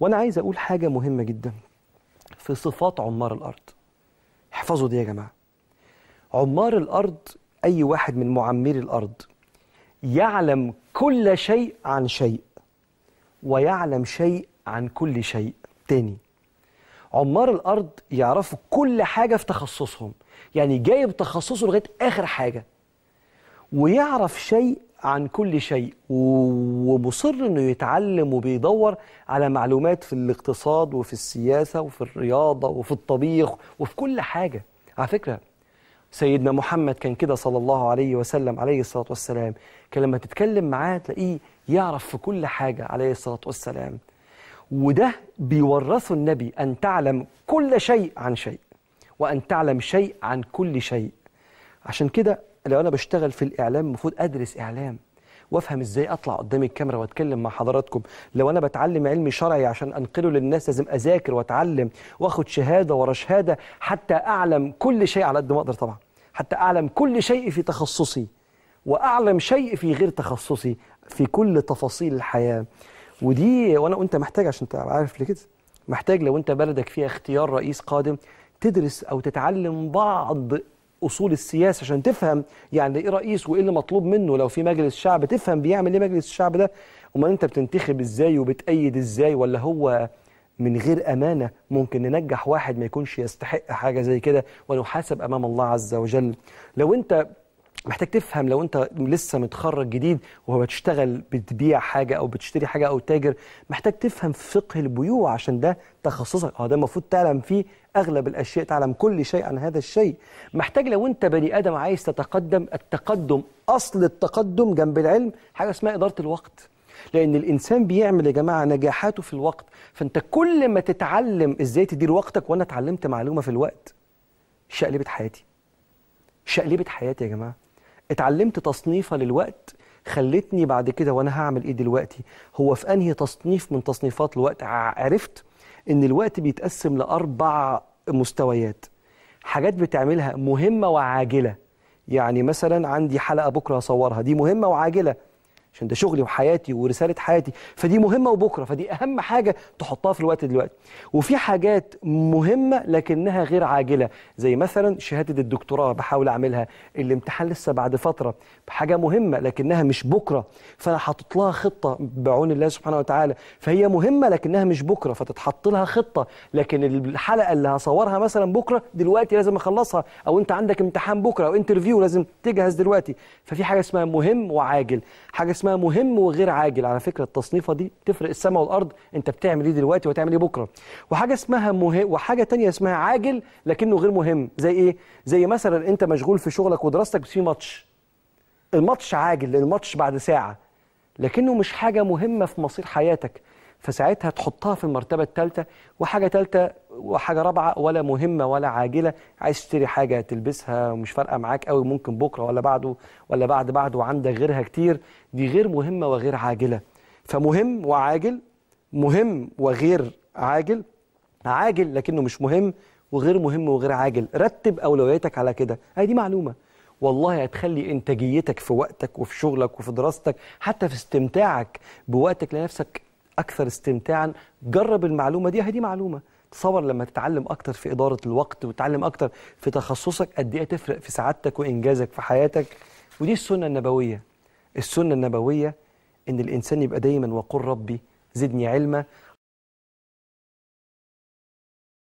وانا عايز اقول حاجه مهمه جدا في صفات عمار الارض احفظوا دي يا جماعه عمار الارض اي واحد من معمري الارض يعلم كل شيء عن شيء ويعلم شيء عن كل شيء تاني عمار الارض يعرفوا كل حاجه في تخصصهم يعني جايب تخصصه لغايه اخر حاجه ويعرف شيء عن كل شيء ومصر انه يتعلم وبيدور على معلومات في الاقتصاد وفي السياسه وفي الرياضه وفي الطبيخ وفي كل حاجه على فكره سيدنا محمد كان كده صلى الله عليه وسلم عليه الصلاه والسلام كان لما تتكلم معاه تلاقيه يعرف في كل حاجه عليه الصلاه والسلام وده بيورثه النبي ان تعلم كل شيء عن شيء وان تعلم شيء عن كل شيء عشان كده لو انا بشتغل في الاعلام المفروض ادرس اعلام وافهم ازاي اطلع قدام الكاميرا واتكلم مع حضراتكم لو انا بتعلم علمي شرعي عشان انقله للناس لازم اذاكر واتعلم واخد شهاده ورا شهاده حتى اعلم كل شيء على قد ما اقدر طبعا حتى اعلم كل شيء في تخصصي واعلم شيء في غير تخصصي في كل تفاصيل الحياه ودي وانا وانت محتاج عشان تبقى عارف لكده محتاج لو انت بلدك فيها اختيار رئيس قادم تدرس او تتعلم بعض اصول السياسه عشان تفهم يعني ايه رئيس وايه اللي مطلوب منه لو في مجلس شعب تفهم بيعمل ايه مجلس الشعب ده امال انت بتنتخب ازاي وبتأيد ازاي ولا هو من غير امانه ممكن ننجح واحد ما يكونش يستحق حاجه زي كده ونحاسب امام الله عز وجل لو انت محتاج تفهم لو انت لسه متخرج جديد وبتشتغل بتبيع حاجه او بتشتري حاجه او تاجر محتاج تفهم فقه البيوع عشان ده تخصصك اه ده المفروض تعلم فيه اغلب الاشياء تعلم كل شيء عن هذا الشيء محتاج لو انت بني ادم عايز تتقدم التقدم اصل التقدم جنب العلم حاجه اسمها اداره الوقت لان الانسان بيعمل يا جماعه نجاحاته في الوقت فانت كل ما تتعلم ازاي تدير وقتك وانا اتعلمت معلومه في الوقت شقلبت حياتي شقلبت حياتي يا جماعه اتعلمت تصنيفه للوقت خلتني بعد كده وانا هعمل ايه دلوقتي هو في انهي تصنيف من تصنيفات الوقت عرفت ان الوقت بيتقسم لاربع مستويات حاجات بتعملها مهمه وعاجله يعني مثلا عندي حلقه بكره هصورها دي مهمه وعاجله عشان ده شغلي وحياتي ورساله حياتي فدي مهمه وبكره فدي اهم حاجه تحطها في الوقت دلوقتي وفي حاجات مهمه لكنها غير عاجله زي مثلا شهاده الدكتوراه بحاول اعملها الامتحان لسه بعد فتره حاجه مهمه لكنها مش بكره فانا حاطط لها خطه بعون الله سبحانه وتعالى فهي مهمه لكنها مش بكره فتتحط لها خطه لكن الحلقه اللي هصورها مثلا بكره دلوقتي لازم اخلصها او انت عندك امتحان بكره او انترفيو لازم تجهز دلوقتي ففي حاجه اسمها مهم وعاجل حاجه اسمها اسمها مهم وغير عاجل على فكره التصنيفه دي تفرق السماء والارض انت بتعمل ايه دلوقتي وهتعمل ايه بكره وحاجه اسمها مه... وحاجه ثانيه اسمها عاجل لكنه غير مهم زي ايه زي مثلا انت مشغول في شغلك ودراستك بس في ماتش الماتش عاجل الماتش بعد ساعه لكنه مش حاجه مهمه في مصير حياتك فساعتها تحطها في المرتبة الثالثة وحاجة ثالثة وحاجة رابعة ولا مهمة ولا عاجلة عايز تشتري حاجة تلبسها ومش فارقة معاك قوي ممكن بكرة ولا بعده ولا بعد بعده وعندك غيرها كتير دي غير مهمة وغير عاجلة فمهم وعاجل مهم وغير عاجل عاجل لكنه مش مهم وغير مهم وغير عاجل رتب أولوياتك على كده هاي دي معلومة والله هتخلي انتاجيتك في وقتك وفي شغلك وفي دراستك حتى في استمتاعك بوقتك لنفسك اكثر استمتاعا جرب المعلومه دي هدي معلومه تصور لما تتعلم اكثر في اداره الوقت وتتعلم اكثر في تخصصك قد ايه تفرق في سعادتك وانجازك في حياتك ودي السنه النبويه السنه النبويه ان الانسان يبقى دايما وقل ربي زدني علما